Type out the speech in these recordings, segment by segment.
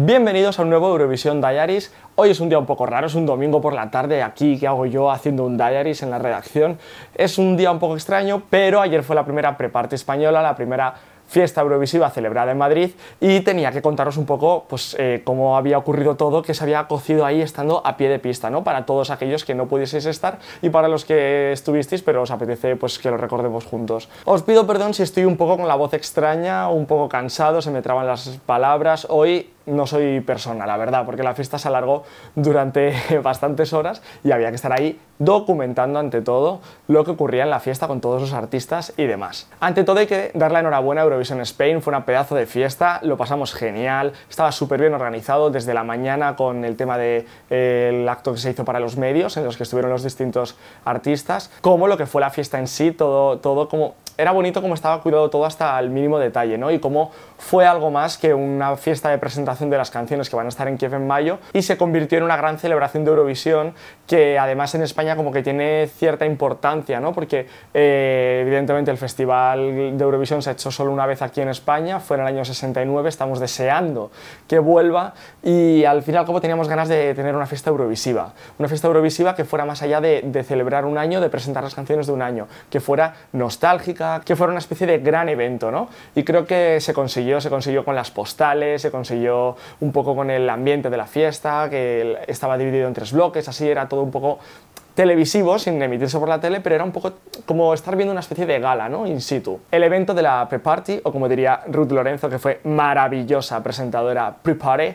Bienvenidos a un nuevo Eurovisión Diaries. Hoy es un día un poco raro, es un domingo por la tarde aquí que hago yo haciendo un Diaries en la redacción. Es un día un poco extraño, pero ayer fue la primera preparte española, la primera fiesta Eurovisiva celebrada en Madrid y tenía que contaros un poco pues, eh, cómo había ocurrido todo, que se había cocido ahí estando a pie de pista, ¿no? Para todos aquellos que no pudieseis estar y para los que estuvisteis, pero os apetece pues, que lo recordemos juntos. Os pido perdón si estoy un poco con la voz extraña, un poco cansado, se me traban las palabras. Hoy no soy persona, la verdad, porque la fiesta se alargó durante bastantes horas y había que estar ahí documentando ante todo lo que ocurría en la fiesta con todos los artistas y demás. Ante todo hay que dar la enhorabuena a Eurovision Spain, fue una pedazo de fiesta, lo pasamos genial, estaba súper bien organizado desde la mañana con el tema del de, eh, acto que se hizo para los medios en los que estuvieron los distintos artistas, como lo que fue la fiesta en sí, todo, todo como era bonito como estaba cuidado todo hasta el mínimo detalle, ¿no? Y cómo fue algo más que una fiesta de presentación de las canciones que van a estar en Kiev en mayo y se convirtió en una gran celebración de Eurovisión que además en España como que tiene cierta importancia, ¿no? Porque eh, evidentemente el Festival de Eurovisión se ha hecho solo una vez aquí en España, fue en el año 69, estamos deseando que vuelva y al final como teníamos ganas de tener una fiesta eurovisiva, una fiesta eurovisiva que fuera más allá de celebrar un año, de presentar las canciones de un año, que fuera nostálgica, que fuera una especie de gran evento, ¿no? Y creo que se consiguió, se consiguió con las postales, se consiguió un poco con el ambiente de la fiesta, que estaba dividido en tres bloques, así era todo un poco televisivo, sin emitirse por la tele, pero era un poco como estar viendo una especie de gala, ¿no? In situ. El evento de la pre-party, o como diría Ruth Lorenzo, que fue maravillosa presentadora pre-party,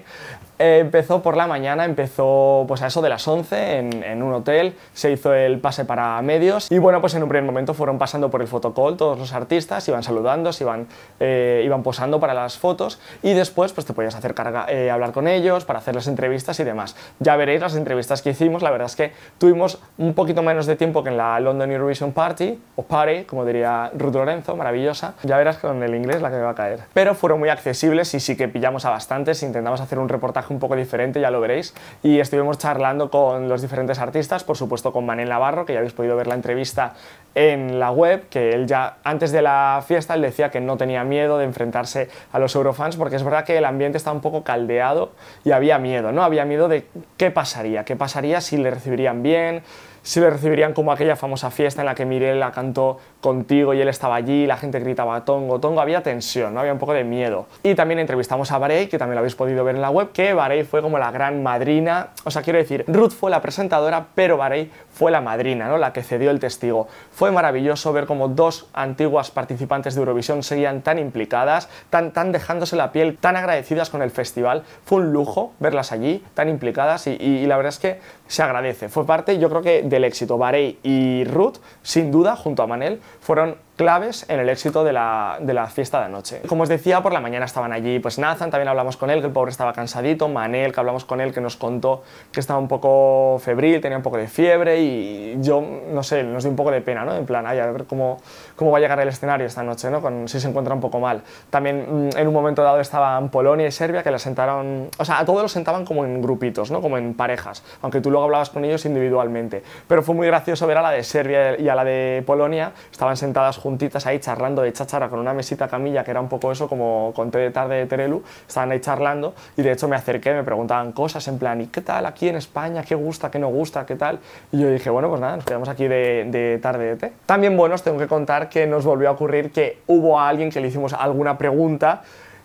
empezó por la mañana, empezó pues a eso de las 11 en, un hotel, se hizo el pase para medios y bueno, pues en un primer momento fueron pasando por el fotocall todos los artistas, iban saludando, iban, eh, iban posando para las fotos y después pues te podías hacer carga, eh, hablar con ellos para hacer las entrevistas y demás. Ya veréis las entrevistas que hicimos, la verdad es que tuvimos un poquito menos de tiempo que en la London Eurovision Party, o Party, como diría Ruth Lorenzo, maravillosa, ya verás con el inglés la que me va a caer. Pero fueron muy accesibles y sí que pillamos a bastantes, intentamos hacer un reportaje un poco diferente, ya lo veréis. Y estuvimos charlando con los diferentes artistas, por supuesto con Manel Navarro, que ya habéis podido ver la entrevista en la web que él ya antes de la fiesta él decía que no tenía miedo de enfrentarse a los eurofans porque es verdad que el ambiente estaba un poco caldeado y había miedo, ¿no? Había miedo de qué pasaría, qué pasaría si le recibirían bien, si le recibirían como aquella famosa fiesta en la que Mirella cantó contigo y él estaba allí, la gente gritaba tongo, tongo, había tensión, ¿no? había un poco de miedo. Y también entrevistamos a Barey, que también lo habéis podido ver en la web, que Barey fue como la gran madrina, o sea, quiero decir, Ruth fue la presentadora, pero Barey fue la madrina, ¿no? la que cedió el testigo. Fue maravilloso ver cómo dos antiguas participantes de Eurovisión seguían tan implicadas, tan, tan dejándose la piel, tan agradecidas con el festival. Fue un lujo verlas allí, tan implicadas y, la verdad es que se agradece. Fue parte, yo creo que, del éxito. Barey y Ruth, sin duda, junto a Manel, fueron claves en el éxito de la, de la, fiesta de anoche. Como os decía, por la mañana estaban allí, pues Nathan, también hablamos con él, que el pobre estaba cansadito, Manel, que hablamos con él, que nos contó que estaba un poco febril, tenía un poco de fiebre y yo, no sé, nos dio un poco de pena, ¿no? En plan, a ver cómo, cómo va a llegar el escenario esta noche, ¿no? Con, si se encuentra un poco mal. También mm, en un momento dado estaban Polonia y Serbia, que la sentaron, o sea, a todos los sentaban como en grupitos, ¿no? Como en parejas, aunque tú luego hablabas con ellos individualmente. Pero fue muy gracioso ver a la de Serbia y a la de Polonia, estaban sentadas ahí charlando de chachara con una mesita camilla, que era un poco eso, como conté de tarde de Terelu, estaban ahí charlando y de hecho me acerqué, me preguntaban cosas en plan, ¿y qué tal aquí en España? ¿Qué gusta? ¿Qué no gusta? ¿Qué tal? Y yo dije, bueno, pues nada, nos quedamos aquí de, de tarde de té. También, bueno, os tengo que contar que nos volvió a ocurrir que hubo a alguien que le hicimos alguna pregunta,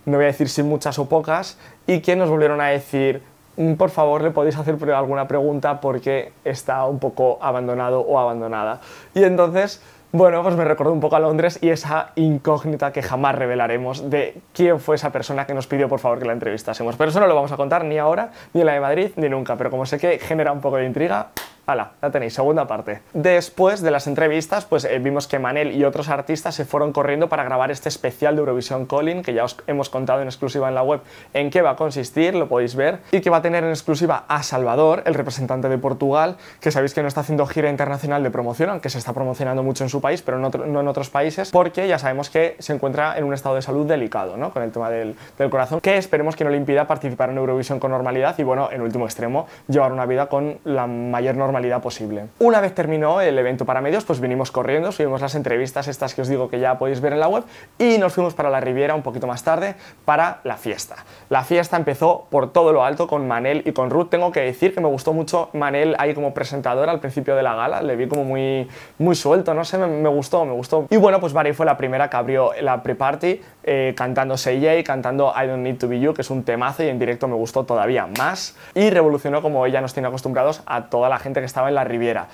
no voy a decir si muchas o pocas, y que nos volvieron a decir, mm, por favor le podéis hacer alguna pregunta porque está un poco abandonado o abandonada. Y entonces bueno, pues me recordó un poco a Londres y esa incógnita que jamás revelaremos de quién fue esa persona que nos pidió por favor que la entrevistásemos. Pero eso no lo vamos a contar ni ahora, ni en la de Madrid, ni nunca. Pero como sé que genera un poco de intriga, Hala, ya tenéis, segunda parte. Después de las entrevistas, pues eh, vimos que Manel y otros artistas se fueron corriendo para grabar este especial de Eurovisión Calling, que ya os hemos contado en exclusiva en la web en qué va a consistir, lo podéis ver, y que va a tener en exclusiva a Salvador, el representante de Portugal, que sabéis que no está haciendo gira internacional de promoción, aunque se está promocionando mucho en su país, pero no, en otros países, porque ya sabemos que se encuentra en un estado de salud delicado, ¿no? Con el tema del, del corazón, que esperemos que no le impida participar en Eurovisión con normalidad y, bueno, en último extremo, llevar una vida con la mayor normalidad posible. Una vez terminó el evento para medios, pues vinimos corriendo, subimos las entrevistas estas que os digo que ya podéis ver en la web y nos fuimos para la Riviera un poquito más tarde para la fiesta. La fiesta empezó por todo lo alto con Manel y con Ruth. Tengo que decir que me gustó mucho Manel ahí como presentador al principio de la gala, le vi como muy, muy suelto, no sé, me, gustó, me gustó. Y bueno, pues Barry fue la primera que abrió la pre-party eh, cantando CJ, cantando I Don't Need To Be You, que es un temazo y en directo me gustó todavía más y revolucionó como ella nos tiene acostumbrados a toda la gente que estaba en la Riviera.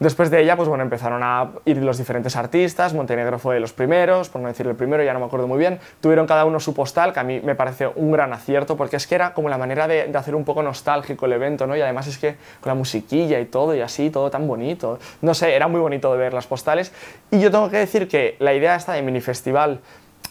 Después de ella, pues bueno, empezaron a ir los diferentes artistas, Montenegro fue de los primeros, por no decir el primero, ya no me acuerdo muy bien, tuvieron cada uno su postal, que a mí me parece un gran acierto, porque es que era como la manera de, hacer un poco nostálgico el evento, ¿no? Y además es que con la musiquilla y todo, y así, todo tan bonito, no sé, era muy bonito de ver las postales. Y yo tengo que decir que la idea esta de mini festival,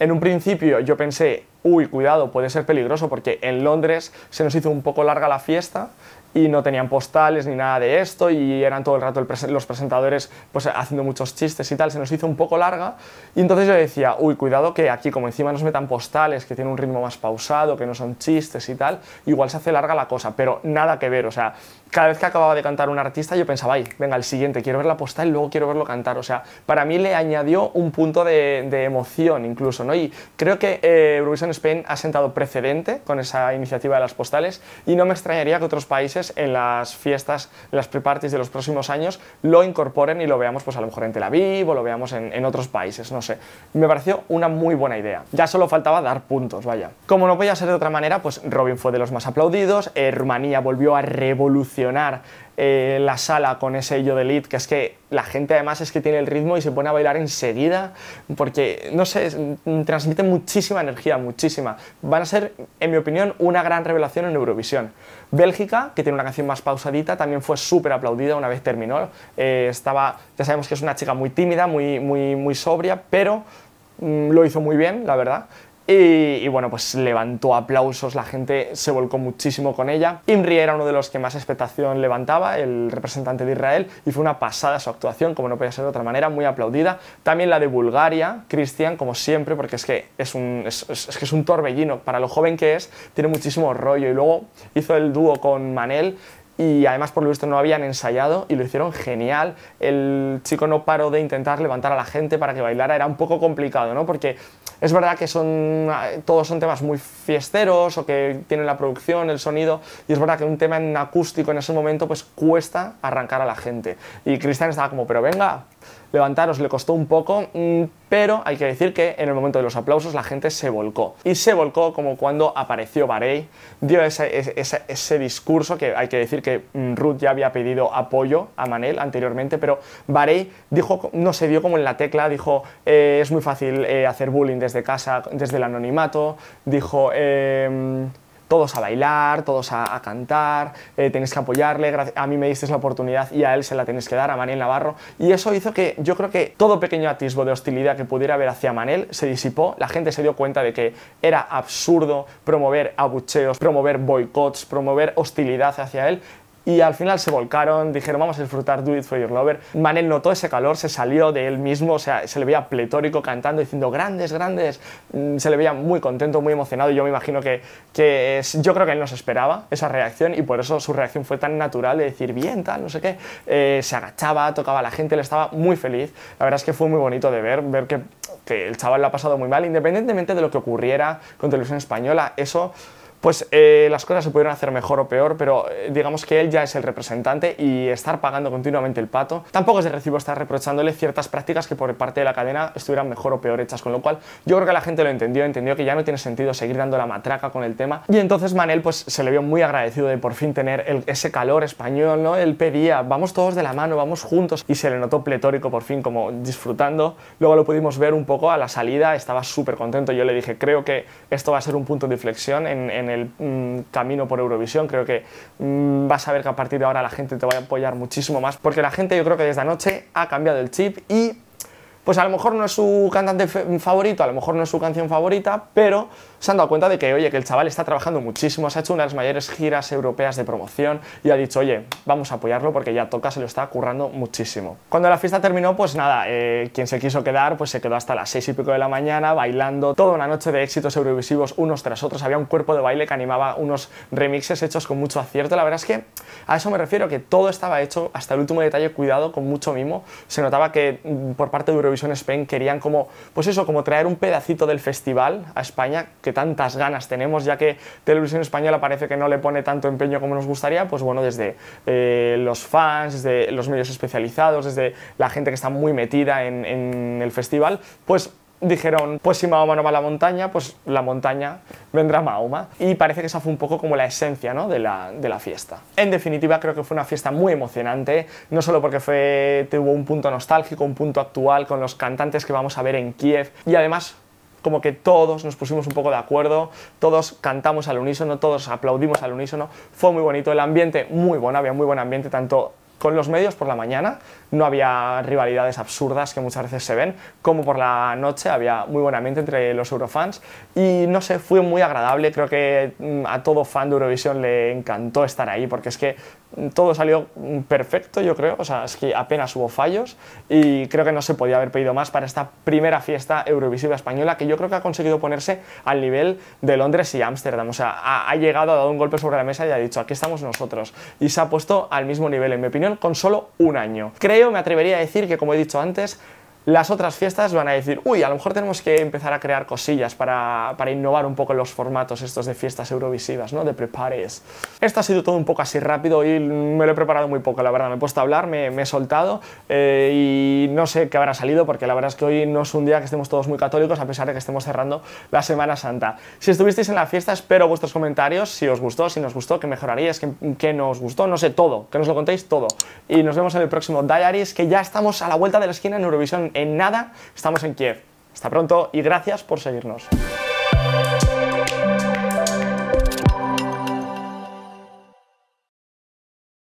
en un principio yo pensé, uy, cuidado, puede ser peligroso, porque en Londres se nos hizo un poco larga la fiesta, y no tenían postales ni nada de esto y eran todo el rato los presentadores pues haciendo muchos chistes y tal, se nos hizo un poco larga y entonces yo decía, uy, cuidado que aquí como encima nos metan postales que tiene un ritmo más pausado, que no son chistes y tal, igual se hace larga la cosa, pero nada que ver, o sea, cada vez que acababa de cantar un artista yo pensaba, ay, venga, el siguiente, quiero ver la postal y luego quiero verlo cantar, o sea, para mí le añadió un punto de, emoción incluso, ¿no? Y creo que eh, Eurovision Spain ha sentado precedente con esa iniciativa de las postales y no me extrañaría que otros países en las fiestas, las pre-parties de los próximos años, lo incorporen y lo veamos pues a lo mejor en Tel Aviv o lo veamos en, otros países, no sé. Me pareció una muy buena idea. Ya solo faltaba dar puntos, vaya. Como no podía ser de otra manera, pues Robin fue de los más aplaudidos, eh, Rumanía volvió a revolucionar eh, la sala con ese yo de lead, que es que la gente además es que tiene el ritmo y se pone a bailar enseguida, porque, no sé, mm, transmite muchísima energía, muchísima. Van a ser, en mi opinión, una gran revelación en Eurovisión. Bélgica, que tiene una canción más pausadita, también fue súper aplaudida una vez terminó. Eh, estaba, ya sabemos que es una chica muy tímida, muy, muy, muy sobria, pero mm, lo hizo muy bien, la verdad. Y, bueno, pues levantó aplausos, la gente se volcó muchísimo con ella. Imri era uno de los que más expectación levantaba, el representante de Israel, y fue una pasada su actuación, como no podía ser de otra manera, muy aplaudida. También la de Bulgaria, Cristian, como siempre, porque es que es un, es que es un torbellino, para lo joven que es, tiene muchísimo rollo. Y luego hizo el dúo con Manel, y además por lo visto no habían ensayado y lo hicieron genial. El chico no paró de intentar levantar a la gente para que bailara, era un poco complicado, ¿no? Porque es verdad que son, todos son temas muy fiesteros o que tienen la producción, el sonido, y es verdad que un tema en acústico en ese momento pues cuesta arrancar a la gente. Y Cristian estaba como, pero venga, levantaros le costó un poco, mm, pero hay que decir que en el momento de los aplausos la gente se volcó. Y se volcó como cuando apareció Barey, dio ese, discurso, que hay que decir que mm, Ruth ya había pedido apoyo a Manel anteriormente, pero Barey dijo, no se dio como en la tecla, dijo, eh, es muy fácil eh, hacer bullying desde casa, desde el anonimato, dijo... Eh, todos a bailar, todos a, cantar, eh, que apoyarle, a mí me diste la oportunidad y a él se la tenéis que dar, a Manel Navarro, y eso hizo que yo creo que todo pequeño atisbo de hostilidad que pudiera haber hacia Manel se disipó, la gente se dio cuenta de que era absurdo promover abucheos, promover boicots, promover hostilidad hacia él, y al final se volcaron, dijeron vamos a disfrutar Do It For Your Lover. Manel notó ese calor, se salió de él mismo, o sea, se le veía pletórico cantando, diciendo grandes, grandes, mm, se le veía muy contento, muy emocionado y yo me imagino que, que yo creo que él no se esperaba esa reacción y por eso su reacción fue tan natural de decir bien, tal, no sé qué, eh, se agachaba, tocaba a la gente, le estaba muy feliz, la verdad es que fue muy bonito de ver, ver que, que el chaval lo ha pasado muy mal, independientemente de lo que ocurriera con Televisión Española, eso pues eh, las cosas se pudieron hacer mejor o peor, pero eh, digamos que él ya es el representante y estar pagando continuamente el pato, tampoco es de recibo estar reprochándole ciertas prácticas que por parte de la cadena estuvieran mejor o peor hechas, con lo cual yo creo que la gente lo entendió, entendió que ya no tiene sentido seguir dando la matraca con el tema y entonces Manel pues se le vio muy agradecido de por fin tener ese calor español, ¿no? Él pedía, vamos todos de la mano, vamos juntos y se le notó pletórico por fin como disfrutando, luego lo pudimos ver un poco a la salida, estaba súper contento, yo le dije creo que esto va a ser un punto de inflexión en, en el mm, camino por Eurovisión. Creo que mm, vas a ver que a partir de ahora la gente te va a apoyar muchísimo más, porque la gente yo creo que desde anoche ha cambiado el chip y pues a lo mejor no es su cantante favorito, a lo mejor no es su canción favorita, pero se han dado cuenta de que, oye, que el chaval está trabajando muchísimo, se ha hecho una de las mayores giras europeas de promoción y ha dicho, oye, vamos a apoyarlo porque ya toca, se lo está currando muchísimo. Cuando la fiesta terminó, pues nada, eh, quien se quiso quedar, pues se quedó hasta las seis y pico de la mañana bailando toda una noche de éxitos eurovisivos unos tras otros. Había un cuerpo de baile que animaba unos remixes hechos con mucho acierto. La verdad es que a eso me refiero, que todo estaba hecho hasta el último detalle, cuidado, con mucho mimo. Se notaba que mm, por parte de Eurovisivos Televisión Spain querían como, pues eso, como traer un pedacito del festival a España que tantas ganas tenemos, ya que Televisión Española parece que no le pone tanto empeño como nos gustaría, pues bueno, desde eh, los fans, desde los medios especializados, desde la gente que está muy metida en, en el festival, pues dijeron, pues si Mahoma no va a la montaña, pues la montaña vendrá Mahoma. Y parece que esa fue un poco como la esencia ¿no? de, la, fiesta. En definitiva, creo que fue una fiesta muy emocionante, no solo porque fue, tuvo un punto nostálgico, un punto actual con los cantantes que vamos a ver en Kiev, y además como que todos nos pusimos un poco de acuerdo, todos cantamos al unísono, todos aplaudimos al unísono, fue muy bonito, el ambiente muy bueno, había muy buen ambiente tanto con los medios por la mañana no había rivalidades absurdas que muchas veces se ven, como por la noche había muy buen ambiente entre los eurofans y no sé, fue muy agradable, creo que mm, a todo fan de Eurovisión le encantó estar ahí porque es que mm, todo salió mm, perfecto yo creo, o sea, es que apenas hubo fallos y creo que no se podía haber pedido más para esta primera fiesta Eurovisiva española que yo creo que ha conseguido ponerse al nivel de Londres y Ámsterdam, o sea, ha, ha llegado, ha dado un golpe sobre la mesa y ha dicho, aquí estamos nosotros y se ha puesto al mismo nivel, en mi opinión con solo un año. Creo, me atrevería a decir que como he dicho antes, las otras fiestas van a decir, uy, a lo mejor tenemos que empezar a crear cosillas para, innovar un poco en los formatos estos de fiestas eurovisivas, ¿no? De prepares. Esto ha sido todo un poco así rápido y me lo he preparado muy poco, la verdad. Me he puesto a hablar, me, he soltado eh, y no sé qué habrá salido porque la verdad es que hoy no es un día que estemos todos muy católicos a pesar de que estemos cerrando la Semana Santa. Si estuvisteis en la fiesta, espero vuestros comentarios, si os gustó, si nos gustó, qué mejorarías, qué, qué gustó, no sé, todo, que nos lo contéis todo. Y nos vemos en el próximo Diaries, que ya estamos a la vuelta de la esquina en Eurovisión en nada estamos en Kiev. Hasta pronto y gracias por seguirnos.